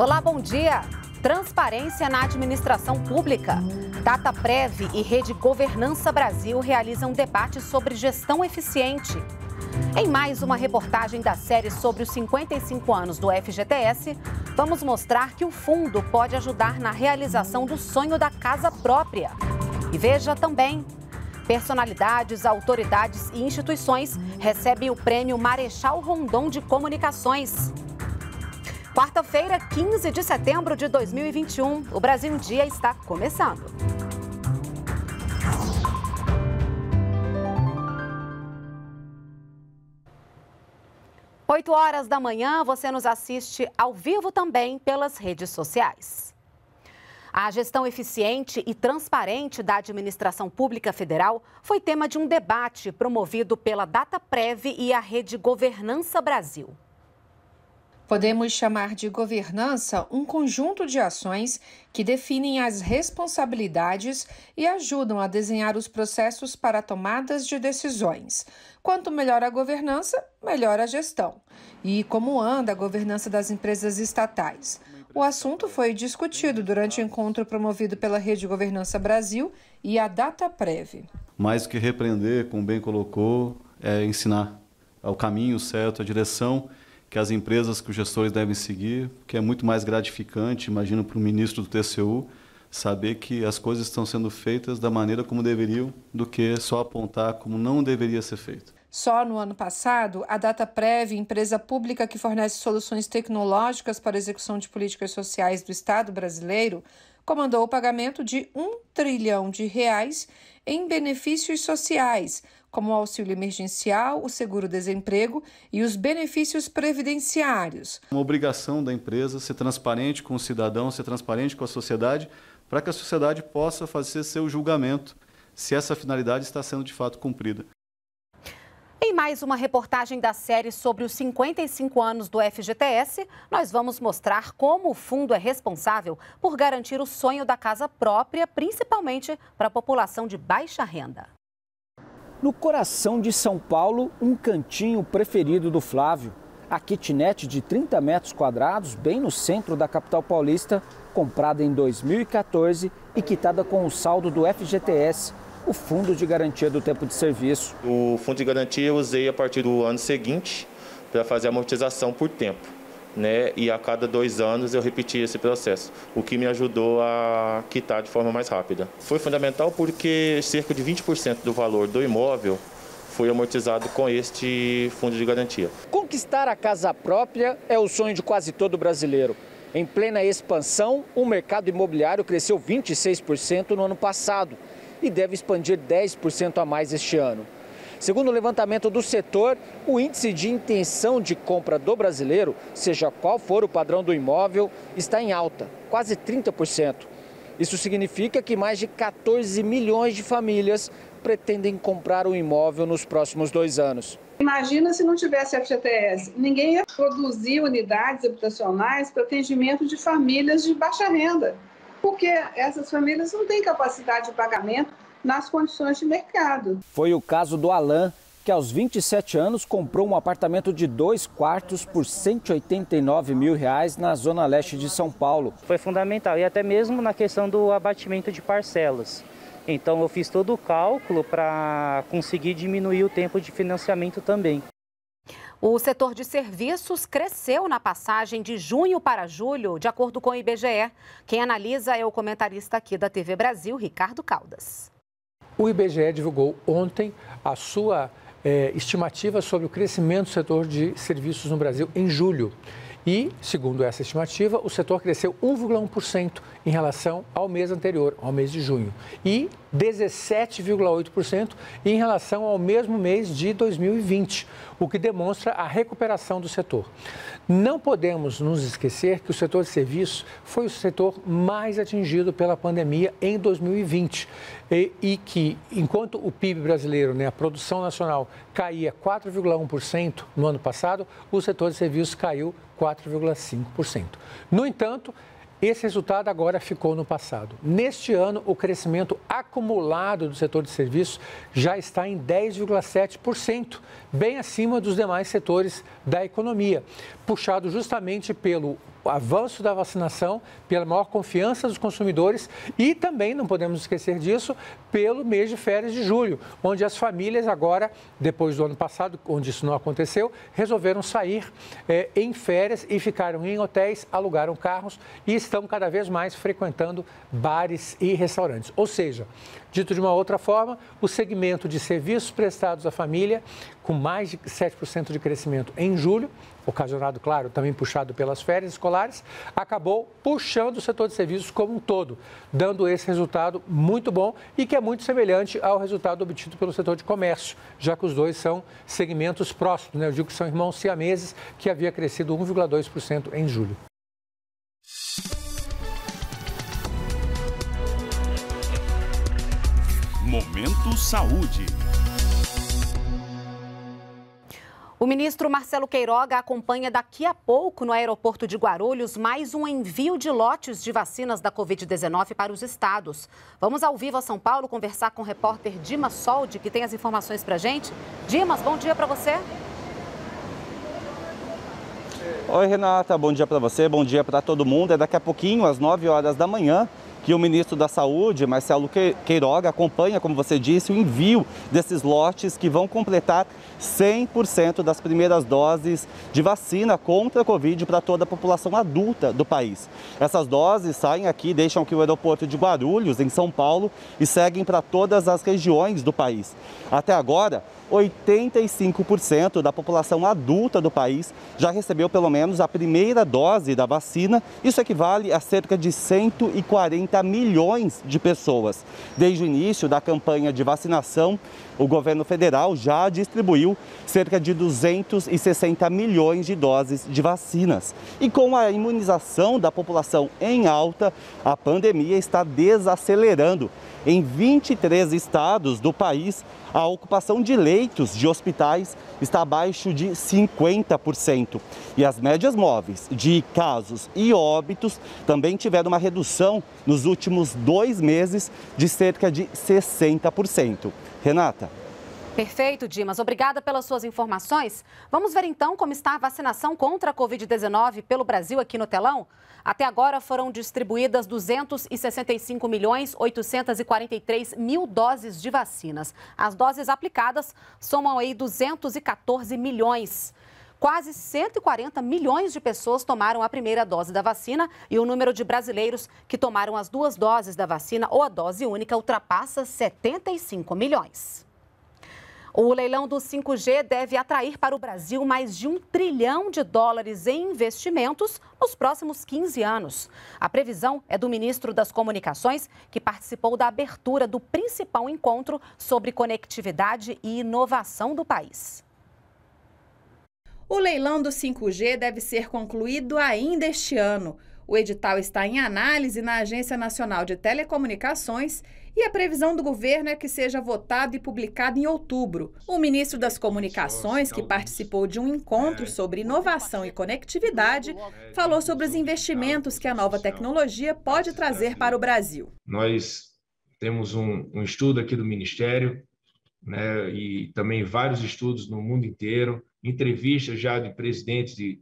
Olá, bom dia. Transparência na administração pública. DataPrev e Rede Governança Brasil realizam debate sobre gestão eficiente. Em mais uma reportagem da série sobre os 55 anos do FGTS, vamos mostrar que o fundo pode ajudar na realização do sonho da casa própria. E veja também: personalidades, autoridades e instituições recebem o prêmio Marechal Rondon de Comunicações. Quarta-feira, 15 de setembro de 2021, o Brasil em Dia está começando. Oito horas da manhã, você nos assiste ao vivo também pelas redes sociais. A gestão eficiente e transparente da administração pública federal foi tema de um debate promovido pela DataPrev e a Rede Governança Brasil. Podemos chamar de governança um conjunto de ações que definem as responsabilidades e ajudam a desenhar os processos para tomadas de decisões. Quanto melhor a governança, melhor a gestão. E como anda a governança das empresas estatais? O assunto foi discutido durante o encontro promovido pela Rede Governança Brasil e a Data Prévia. Mais que repreender, como bem colocou, é ensinar. o caminho certo, a direção que as empresas que os gestores devem seguir, que é muito mais gratificante, imagino, para o ministro do TCU, saber que as coisas estão sendo feitas da maneira como deveriam, do que só apontar como não deveria ser feito. Só no ano passado, a Data Prévia, empresa pública que fornece soluções tecnológicas para execução de políticas sociais do Estado brasileiro, comandou o pagamento de um trilhão de reais em benefícios sociais, como o auxílio emergencial, o seguro-desemprego e os benefícios previdenciários. É uma obrigação da empresa ser transparente com o cidadão, ser transparente com a sociedade, para que a sociedade possa fazer seu julgamento se essa finalidade está sendo de fato cumprida. Em mais uma reportagem da série sobre os 55 anos do FGTS, nós vamos mostrar como o fundo é responsável por garantir o sonho da casa própria, principalmente para a população de baixa renda. No coração de São Paulo, um cantinho preferido do Flávio. A kitnet de 30 metros quadrados, bem no centro da capital paulista, comprada em 2014 e quitada com o saldo do FGTS o Fundo de Garantia do Tempo de Serviço. O Fundo de Garantia eu usei a partir do ano seguinte para fazer amortização por tempo. Né? E a cada dois anos eu repeti esse processo, o que me ajudou a quitar de forma mais rápida. Foi fundamental porque cerca de 20% do valor do imóvel foi amortizado com este fundo de garantia. Conquistar a casa própria é o sonho de quase todo brasileiro. Em plena expansão, o mercado imobiliário cresceu 26% no ano passado e deve expandir 10% a mais este ano. Segundo o levantamento do setor, o índice de intenção de compra do brasileiro, seja qual for o padrão do imóvel, está em alta, quase 30%. Isso significa que mais de 14 milhões de famílias pretendem comprar um imóvel nos próximos dois anos. Imagina se não tivesse FGTS. Ninguém ia produzir unidades habitacionais para atendimento de famílias de baixa renda porque essas famílias não têm capacidade de pagamento nas condições de mercado. Foi o caso do Alain, que aos 27 anos comprou um apartamento de dois quartos por 189 mil reais na zona leste de São Paulo. Foi fundamental e até mesmo na questão do abatimento de parcelas. Então eu fiz todo o cálculo para conseguir diminuir o tempo de financiamento também. O setor de serviços cresceu na passagem de junho para julho, de acordo com o IBGE. Quem analisa é o comentarista aqui da TV Brasil, Ricardo Caldas. O IBGE divulgou ontem a sua é, estimativa sobre o crescimento do setor de serviços no Brasil em julho. E, segundo essa estimativa, o setor cresceu 1,1% em relação ao mês anterior, ao mês de junho. E 17,8% em relação ao mesmo mês de 2020, o que demonstra a recuperação do setor. Não podemos nos esquecer que o setor de serviços foi o setor mais atingido pela pandemia em 2020 e, e que, enquanto o PIB brasileiro, né, a produção nacional, caía 4,1% no ano passado, o setor de serviços caiu 4,5%. No entanto, esse resultado agora ficou no passado. Neste ano, o crescimento acumulado do setor de serviços já está em 10,7%, bem acima dos demais setores da economia, puxado justamente pelo o avanço da vacinação, pela maior confiança dos consumidores e também, não podemos esquecer disso, pelo mês de férias de julho, onde as famílias agora, depois do ano passado, onde isso não aconteceu, resolveram sair é, em férias e ficaram em hotéis, alugaram carros e estão cada vez mais frequentando bares e restaurantes. Ou seja, Dito de uma outra forma, o segmento de serviços prestados à família, com mais de 7% de crescimento em julho, ocasionado, claro, também puxado pelas férias escolares, acabou puxando o setor de serviços como um todo, dando esse resultado muito bom e que é muito semelhante ao resultado obtido pelo setor de comércio, já que os dois são segmentos próximos. Né? Eu digo que são irmãos siameses, que havia crescido 1,2% em julho. Momento Saúde. O ministro Marcelo Queiroga acompanha daqui a pouco no aeroporto de Guarulhos mais um envio de lotes de vacinas da Covid-19 para os estados. Vamos ao vivo a São Paulo conversar com o repórter Dimas Soldi, que tem as informações para gente. Dimas, bom dia para você. Oi, Renata, bom dia para você, bom dia para todo mundo. É daqui a pouquinho, às 9 horas da manhã, que o ministro da Saúde, Marcelo Queiroga, acompanha, como você disse, o envio desses lotes que vão completar 100% das primeiras doses de vacina contra a Covid para toda a população adulta do país. Essas doses saem aqui, deixam aqui o aeroporto de Guarulhos, em São Paulo, e seguem para todas as regiões do país. Até agora, 85% da população adulta do país já recebeu pelo menos a primeira dose da vacina. Isso equivale a cerca de 140 milhões de pessoas. Desde o início da campanha de vacinação, o governo federal já distribuiu cerca de 260 milhões de doses de vacinas. E com a imunização da população em alta, a pandemia está desacelerando em 23 estados do país, a ocupação de leitos de hospitais está abaixo de 50%. E as médias móveis de casos e óbitos também tiveram uma redução nos últimos dois meses de cerca de 60%. Renata. Perfeito, Dimas. Obrigada pelas suas informações. Vamos ver então como está a vacinação contra a Covid-19 pelo Brasil aqui no telão? Até agora foram distribuídas 265 milhões 843 mil doses de vacinas. As doses aplicadas somam aí 214 milhões. Quase 140 milhões de pessoas tomaram a primeira dose da vacina e o número de brasileiros que tomaram as duas doses da vacina ou a dose única ultrapassa 75 milhões. O leilão do 5G deve atrair para o Brasil mais de um trilhão de dólares em investimentos nos próximos 15 anos. A previsão é do ministro das Comunicações, que participou da abertura do principal encontro sobre conectividade e inovação do país. O leilão do 5G deve ser concluído ainda este ano. O edital está em análise na Agência Nacional de Telecomunicações e a previsão do governo é que seja votado e publicado em outubro. O ministro das Comunicações, que participou de um é, encontro é sobre inovação e conectividade, é, falou sobre os investimentos que a nova tecnologia pode trazer para o Brasil. Nós temos um, um estudo aqui do Ministério né, e também vários estudos no mundo inteiro, entrevistas já de presidentes de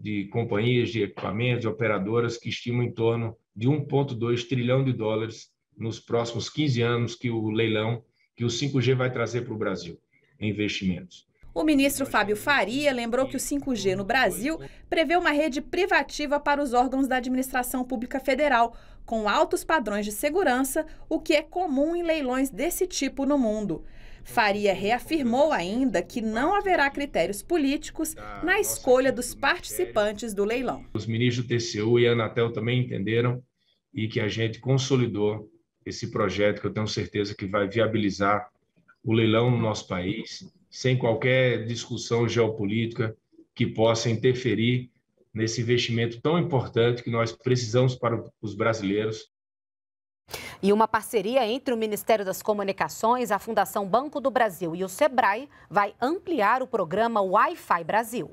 de companhias, de equipamentos, de operadoras que estimam em torno de 1,2 trilhão de dólares nos próximos 15 anos que o leilão, que o 5G vai trazer para o Brasil em investimentos. O ministro Fábio Faria lembrou que o 5G no Brasil prevê uma rede privativa para os órgãos da administração pública federal, com altos padrões de segurança, o que é comum em leilões desse tipo no mundo. Faria reafirmou ainda que não haverá critérios políticos ah, na escolha dos participantes do leilão. Os ministros do TCU e Anatel também entenderam e que a gente consolidou esse projeto que eu tenho certeza que vai viabilizar o leilão no nosso país, sem qualquer discussão geopolítica que possa interferir nesse investimento tão importante que nós precisamos para os brasileiros. E uma parceria entre o Ministério das Comunicações, a Fundação Banco do Brasil e o Sebrae vai ampliar o programa Wi-Fi Brasil.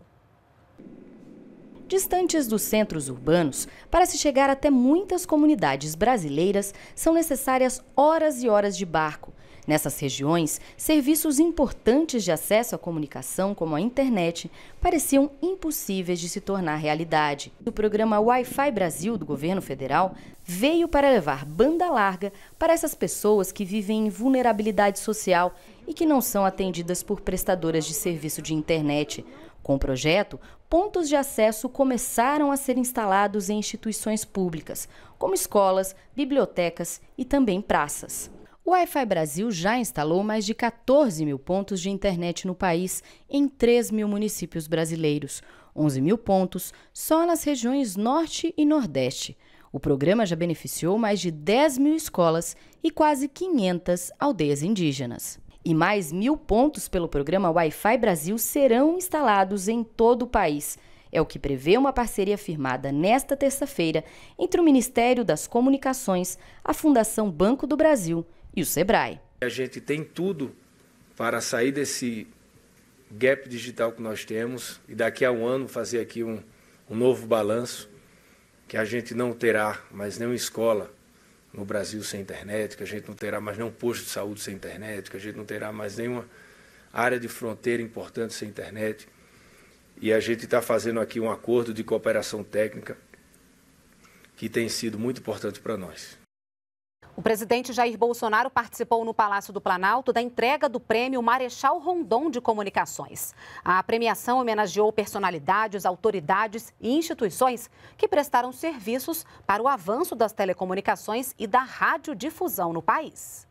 Distantes dos centros urbanos, para se chegar até muitas comunidades brasileiras, são necessárias horas e horas de barco. Nessas regiões, serviços importantes de acesso à comunicação, como a internet, pareciam impossíveis de se tornar realidade. O programa Wi-Fi Brasil do governo federal veio para levar banda larga para essas pessoas que vivem em vulnerabilidade social e que não são atendidas por prestadoras de serviço de internet. Com o projeto, pontos de acesso começaram a ser instalados em instituições públicas, como escolas, bibliotecas e também praças. O Wi-Fi Brasil já instalou mais de 14 mil pontos de internet no país, em 3 mil municípios brasileiros, 11 mil pontos só nas regiões Norte e Nordeste. O programa já beneficiou mais de 10 mil escolas e quase 500 aldeias indígenas. E mais mil pontos pelo programa Wi-Fi Brasil serão instalados em todo o país. É o que prevê uma parceria firmada nesta terça-feira entre o Ministério das Comunicações, a Fundação Banco do Brasil e o Sebrae. A gente tem tudo para sair desse gap digital que nós temos e daqui a um ano fazer aqui um, um novo balanço que a gente não terá mais nenhuma escola no Brasil sem internet, que a gente não terá mais nenhum posto de saúde sem internet, que a gente não terá mais nenhuma área de fronteira importante sem internet. E a gente está fazendo aqui um acordo de cooperação técnica que tem sido muito importante para nós. O presidente Jair Bolsonaro participou no Palácio do Planalto da entrega do prêmio Marechal Rondon de Comunicações. A premiação homenageou personalidades, autoridades e instituições que prestaram serviços para o avanço das telecomunicações e da radiodifusão no país.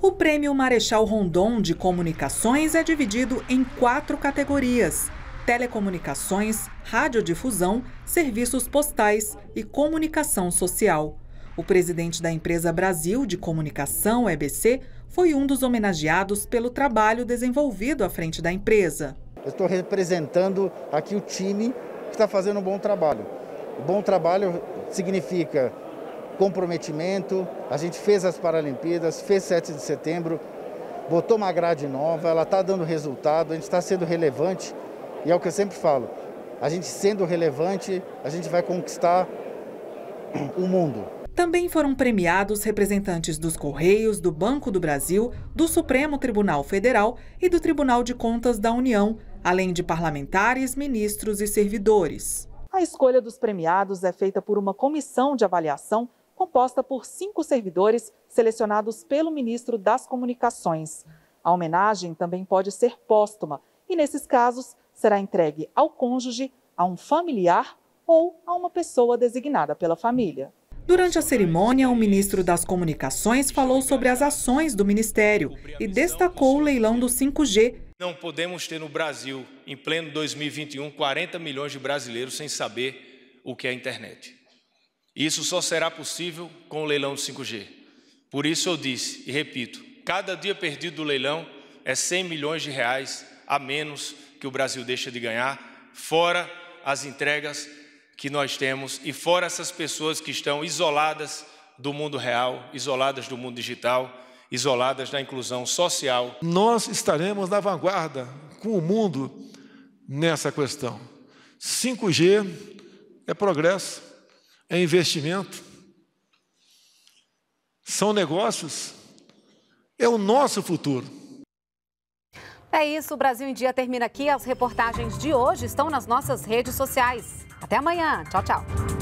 O prêmio Marechal Rondon de Comunicações é dividido em quatro categorias: telecomunicações, radiodifusão, serviços postais e comunicação social. O presidente da empresa Brasil de Comunicação, EBC, foi um dos homenageados pelo trabalho desenvolvido à frente da empresa. Eu estou representando aqui o time que está fazendo um bom trabalho. O bom trabalho significa comprometimento, a gente fez as Paralimpíadas, fez 7 de setembro, botou uma grade nova, ela está dando resultado, a gente está sendo relevante e é o que eu sempre falo, a gente sendo relevante, a gente vai conquistar o mundo. Também foram premiados representantes dos Correios, do Banco do Brasil, do Supremo Tribunal Federal e do Tribunal de Contas da União, além de parlamentares, ministros e servidores. A escolha dos premiados é feita por uma comissão de avaliação composta por cinco servidores selecionados pelo ministro das Comunicações. A homenagem também pode ser póstuma e, nesses casos, será entregue ao cônjuge, a um familiar ou a uma pessoa designada pela família. Durante a cerimônia, o ministro das Comunicações falou sobre as ações do ministério e destacou o leilão do 5G. Não podemos ter no Brasil, em pleno 2021, 40 milhões de brasileiros sem saber o que é a internet. Isso só será possível com o leilão do 5G. Por isso eu disse e repito, cada dia perdido do leilão é 100 milhões de reais a menos que o Brasil deixa de ganhar, fora as entregas que nós temos, e fora essas pessoas que estão isoladas do mundo real, isoladas do mundo digital, isoladas da inclusão social. Nós estaremos na vanguarda com o mundo nessa questão. 5G é progresso, é investimento, são negócios, é o nosso futuro. É isso, o Brasil em Dia termina aqui. As reportagens de hoje estão nas nossas redes sociais. Até amanhã. Tchau, tchau.